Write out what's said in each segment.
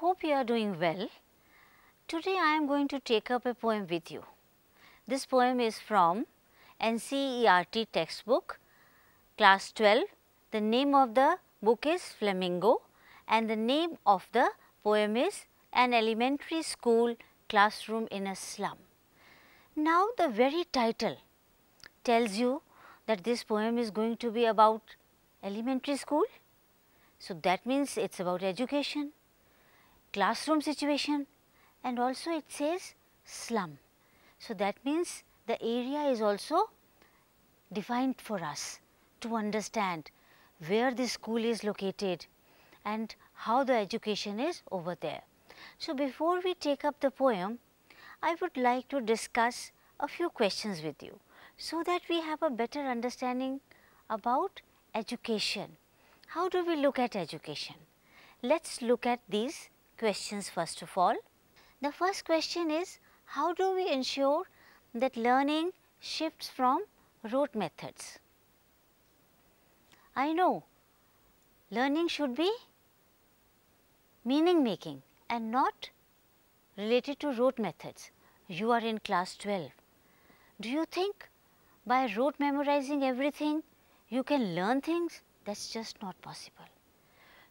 hope you are doing well. Today I am going to take up a poem with you. This poem is from NCERT textbook, class 12. The name of the book is Flamingo and the name of the poem is An Elementary School Classroom in a Slum. Now the very title tells you that this poem is going to be about elementary school. So that means it's about education classroom situation and also it says slum. So, that means the area is also defined for us to understand where the school is located and how the education is over there. So, before we take up the poem, I would like to discuss a few questions with you, so that we have a better understanding about education. How do we look at education? Let us look at these questions first of all. The first question is how do we ensure that learning shifts from rote methods? I know learning should be meaning making and not related to rote methods. You are in class 12. Do you think by rote memorizing everything you can learn things? That's just not possible.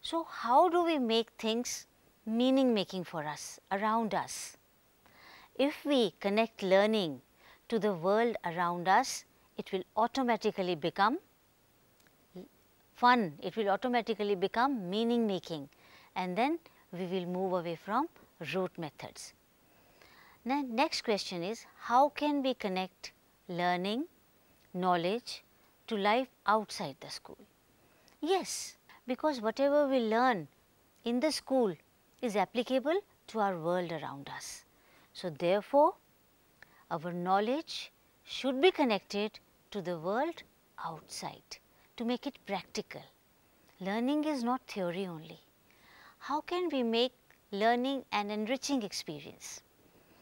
So, how do we make things meaning making for us, around us. If we connect learning to the world around us, it will automatically become fun, it will automatically become meaning making and then we will move away from rote methods. Now, next question is how can we connect learning, knowledge to life outside the school? Yes, because whatever we learn in the school is applicable to our world around us. So, therefore, our knowledge should be connected to the world outside to make it practical. Learning is not theory only. How can we make learning an enriching experience?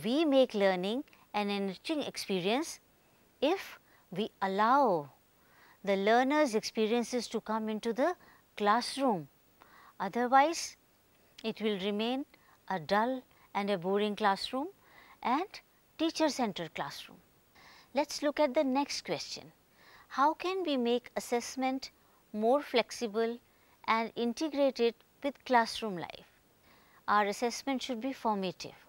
We make learning an enriching experience if we allow the learner's experiences to come into the classroom. Otherwise, it will remain a dull and a boring classroom and teacher centered classroom. Let us look at the next question. How can we make assessment more flexible and integrate it with classroom life? Our assessment should be formative.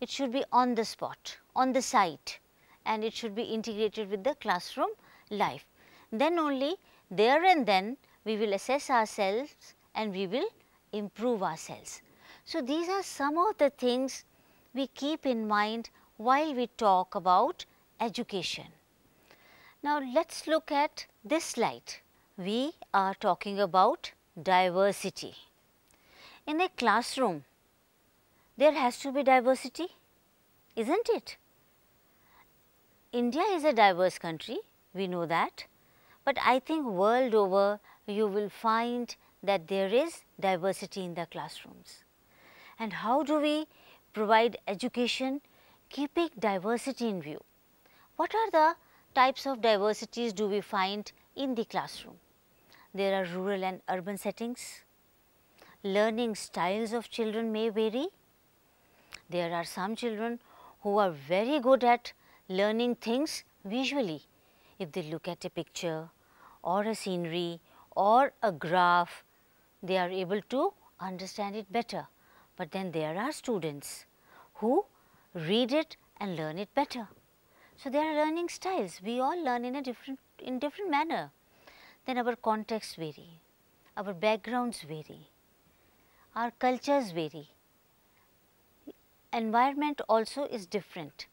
It should be on the spot, on the site and it should be integrated with the classroom life. Then only there and then we will assess ourselves and we will improve ourselves. So, these are some of the things we keep in mind while we talk about education. Now, let us look at this slide. We are talking about diversity. In a classroom, there has to be diversity, is not it? India is a diverse country, we know that, but I think world over you will find that there is diversity in the classrooms. And how do we provide education keeping diversity in view? What are the types of diversities do we find in the classroom? There are rural and urban settings. Learning styles of children may vary. There are some children who are very good at learning things visually. If they look at a picture or a scenery or a graph they are able to understand it better. But then there are students who read it and learn it better. So there are learning styles. We all learn in a different, in different manner. Then our contexts vary, our backgrounds vary, our cultures vary. Environment also is different.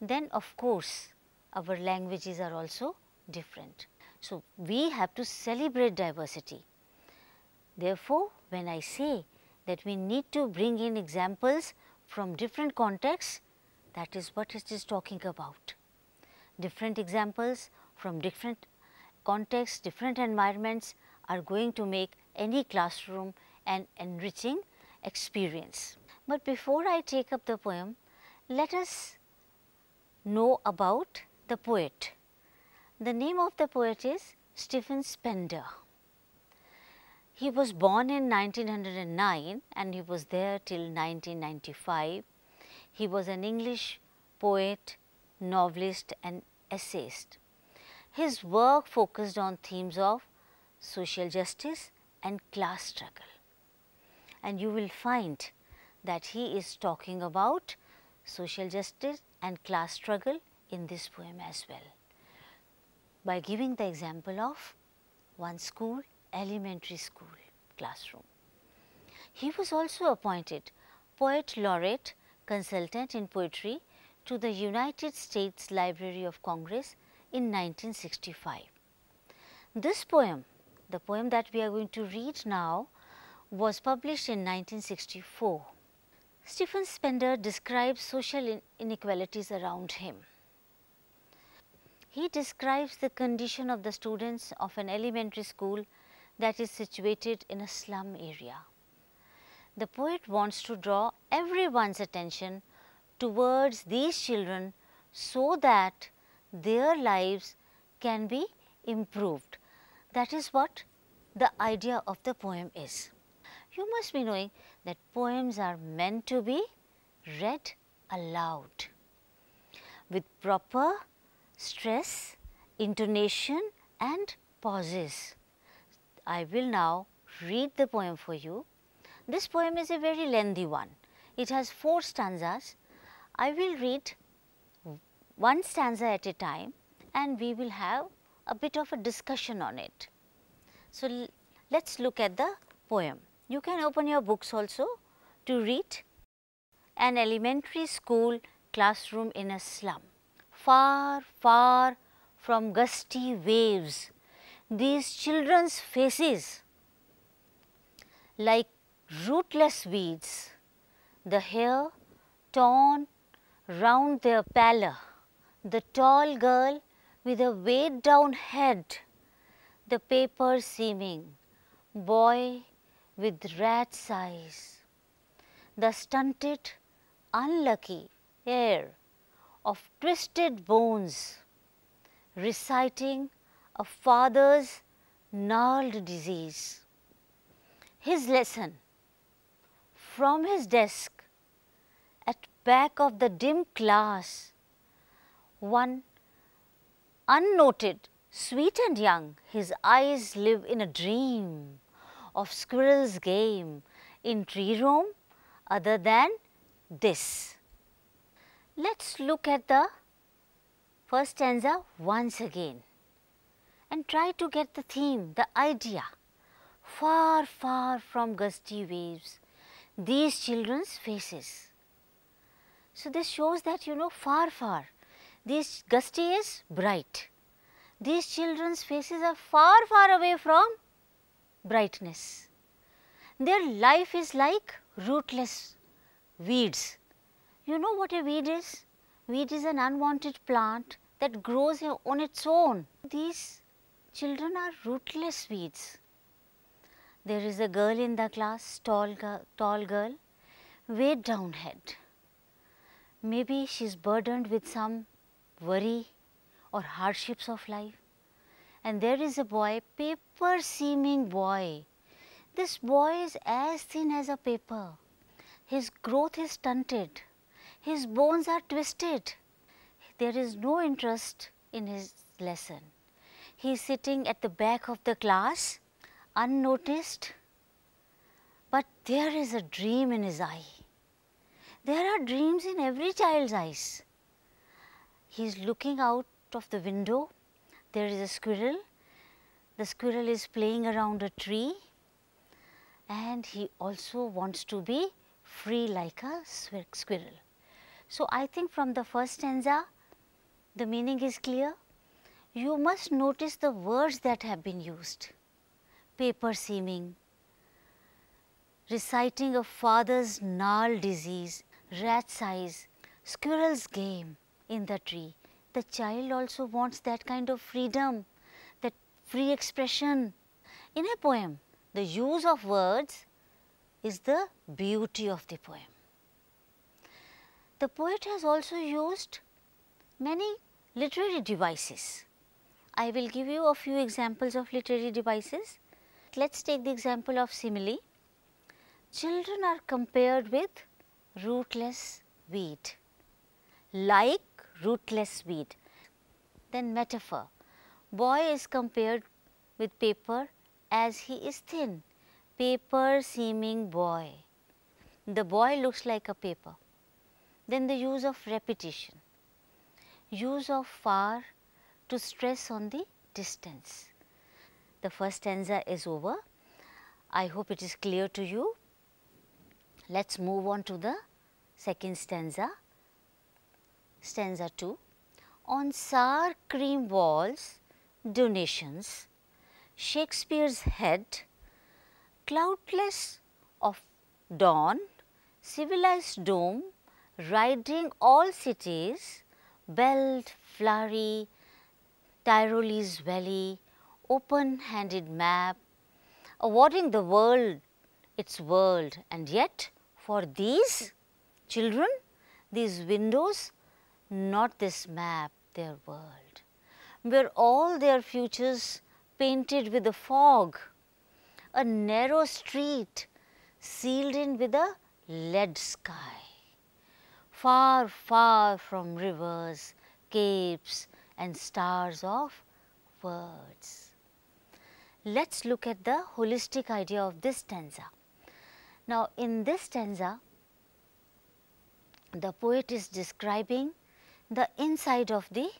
Then of course, our languages are also different. So we have to celebrate diversity. Therefore, when I say that we need to bring in examples from different contexts, that is what it is talking about. Different examples from different contexts, different environments are going to make any classroom an enriching experience. But before I take up the poem, let us know about the poet. The name of the poet is Stephen Spender. He was born in 1909 and he was there till 1995. He was an English poet, novelist and essayist. His work focused on themes of social justice and class struggle. And you will find that he is talking about social justice and class struggle in this poem as well by giving the example of one school elementary school classroom. He was also appointed Poet Laureate Consultant in Poetry to the United States Library of Congress in 1965. This poem, the poem that we are going to read now, was published in 1964. Stephen Spender describes social inequalities around him. He describes the condition of the students of an elementary school that is situated in a slum area. The poet wants to draw everyone's attention towards these children so that their lives can be improved. That is what the idea of the poem is. You must be knowing that poems are meant to be read aloud with proper stress, intonation and pauses. I will now read the poem for you. This poem is a very lengthy one. It has four stanzas. I will read one stanza at a time and we will have a bit of a discussion on it. So, let us look at the poem. You can open your books also to read An Elementary School Classroom in a Slum, far, far from gusty waves these children's faces like rootless weeds, the hair torn round their pallor, the tall girl with a weighed down head, the paper seeming boy with rat's eyes, the stunted, unlucky heir of twisted bones, reciting a father's gnarled disease. His lesson from his desk at back of the dim class, one unnoted, sweet and young, his eyes live in a dream of squirrel's game in tree room other than this. Let's look at the first stanza once again and try to get the theme, the idea. Far, far from gusty waves, these children's faces. So this shows that you know far, far. These gusty is bright. These children's faces are far, far away from brightness. Their life is like rootless weeds. You know what a weed is? Weed is an unwanted plant that grows on its own. These Children are rootless weeds. There is a girl in the class, tall, tall girl, way down head. Maybe she's burdened with some worry or hardships of life. And there is a boy, paper seeming boy. This boy is as thin as a paper. His growth is stunted. His bones are twisted. There is no interest in his lesson he is sitting at the back of the class, unnoticed, but there is a dream in his eye. There are dreams in every child's eyes. He is looking out of the window. There is a squirrel. The squirrel is playing around a tree and he also wants to be free like a squirrel. So I think from the first stanza, the meaning is clear you must notice the words that have been used. Paper seaming, reciting a father's gnarled disease, rat size, squirrel's game in the tree. The child also wants that kind of freedom, that free expression. In a poem, the use of words is the beauty of the poem. The poet has also used many literary devices. I will give you a few examples of literary devices. Let us take the example of simile. Children are compared with rootless weed, like rootless weed. Then metaphor, boy is compared with paper as he is thin, paper seeming boy. The boy looks like a paper. Then the use of repetition, use of far to stress on the distance. The first stanza is over. I hope it is clear to you. Let's move on to the second stanza. Stanza 2. On sour cream walls, donations, Shakespeare's head, cloudless of dawn, civilized dome, riding all cities, belled, flurry, Tyrolese Valley, open-handed map, awarding the world its world and yet for these children, these windows, not this map, their world, where all their futures painted with a fog, a narrow street sealed in with a lead sky, far, far from rivers, capes, and stars of words. Let's look at the holistic idea of this stanza. Now, in this stanza, the poet is describing the inside of the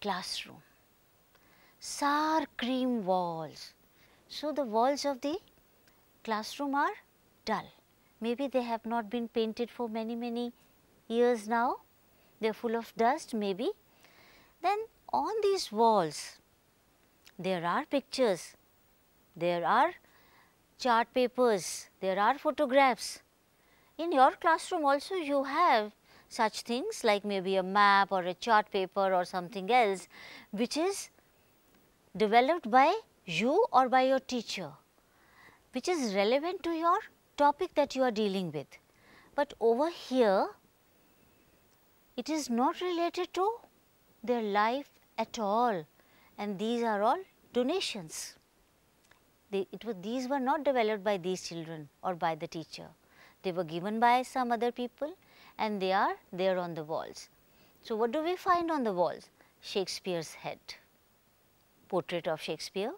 classroom. Sour cream walls. So, the walls of the classroom are dull. Maybe they have not been painted for many, many years now. They are full of dust, maybe then on these walls, there are pictures, there are chart papers, there are photographs. In your classroom also you have such things like maybe a map or a chart paper or something else which is developed by you or by your teacher which is relevant to your topic that you are dealing with. But over here it is not related to their life at all and these are all donations. They, it was, these were not developed by these children or by the teacher. They were given by some other people and they are there on the walls. So, what do we find on the walls? Shakespeare's head, portrait of Shakespeare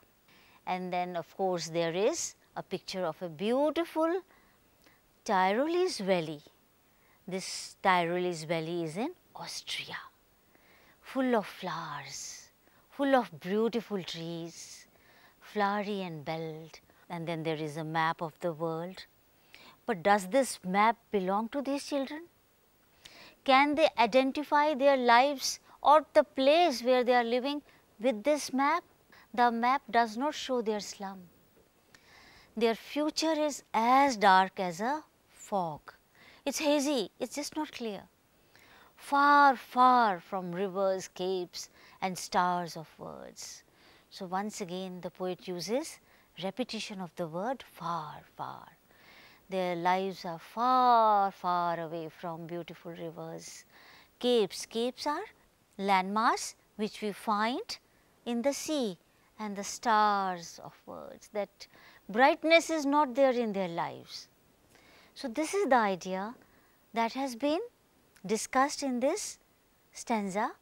and then of course there is a picture of a beautiful Tyrolese valley. This Tyrolese valley is in Austria full of flowers, full of beautiful trees, flowery and belled, and then there is a map of the world. But does this map belong to these children? Can they identify their lives or the place where they are living with this map? The map does not show their slum. Their future is as dark as a fog. It's hazy, it's just not clear far, far from rivers, capes and stars of words. So, once again the poet uses repetition of the word far, far. Their lives are far, far away from beautiful rivers. Capes, capes are landmass which we find in the sea and the stars of words that brightness is not there in their lives. So, this is the idea that has been discussed in this stanza,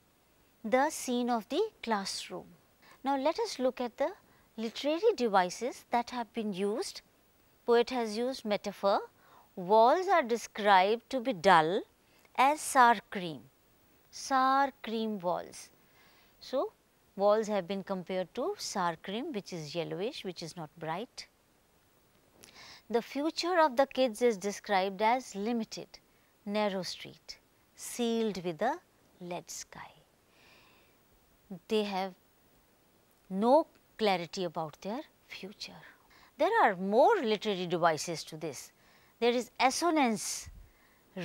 the scene of the classroom. Now, let us look at the literary devices that have been used. Poet has used metaphor. Walls are described to be dull as sour cream, sour cream walls. So, walls have been compared to sour cream which is yellowish, which is not bright. The future of the kids is described as limited, narrow street sealed with a lead sky. They have no clarity about their future. There are more literary devices to this. There is assonance,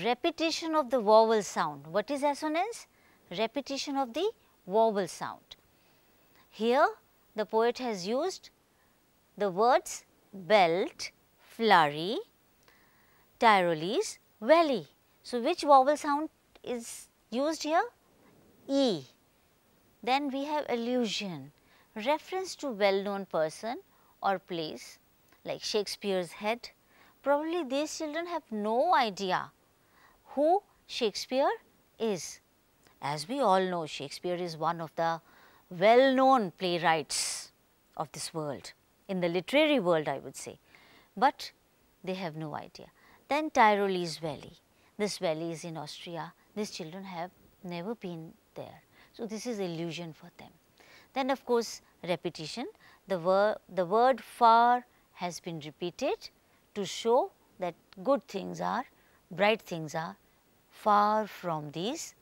repetition of the vowel sound. What is assonance? Repetition of the vowel sound. Here the poet has used the words belt, flurry, Tyrolese, valley. So, which vowel sound is used here? E. Then we have allusion, reference to well known person or place like Shakespeare's head. Probably these children have no idea who Shakespeare is. As we all know, Shakespeare is one of the well known playwrights of this world, in the literary world I would say, but they have no idea. Then Tyrolese Valley this valley is in Austria, these children have never been there. So, this is illusion for them. Then of course, repetition, the, wor the word far has been repeated to show that good things are, bright things are far from these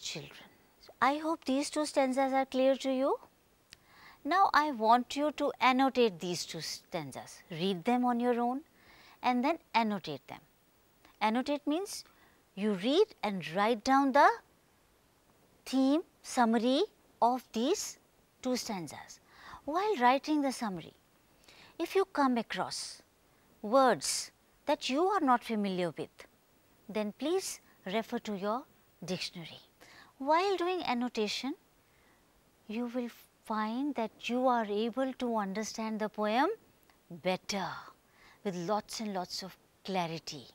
children. So, I hope these two stanzas are clear to you. Now, I want you to annotate these two stanzas, read them on your own and then annotate them. Annotate means you read and write down the theme summary of these two stanzas. While writing the summary, if you come across words that you are not familiar with, then please refer to your dictionary. While doing annotation, you will find that you are able to understand the poem better with lots and lots of clarity.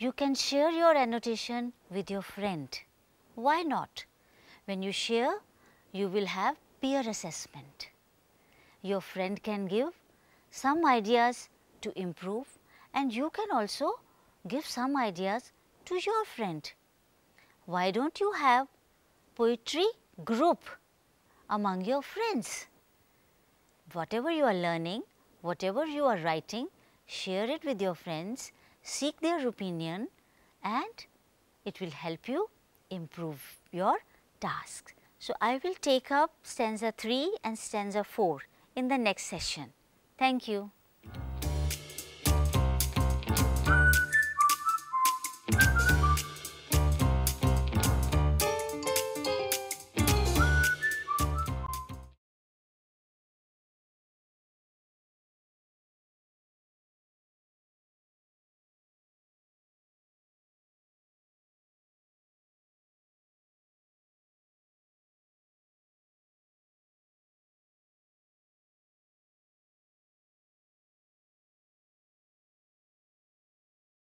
You can share your annotation with your friend. Why not? When you share, you will have peer assessment. Your friend can give some ideas to improve and you can also give some ideas to your friend. Why don't you have poetry group among your friends? Whatever you are learning, whatever you are writing, share it with your friends seek their opinion and it will help you improve your tasks. So, I will take up stanza 3 and stanza 4 in the next session. Thank you.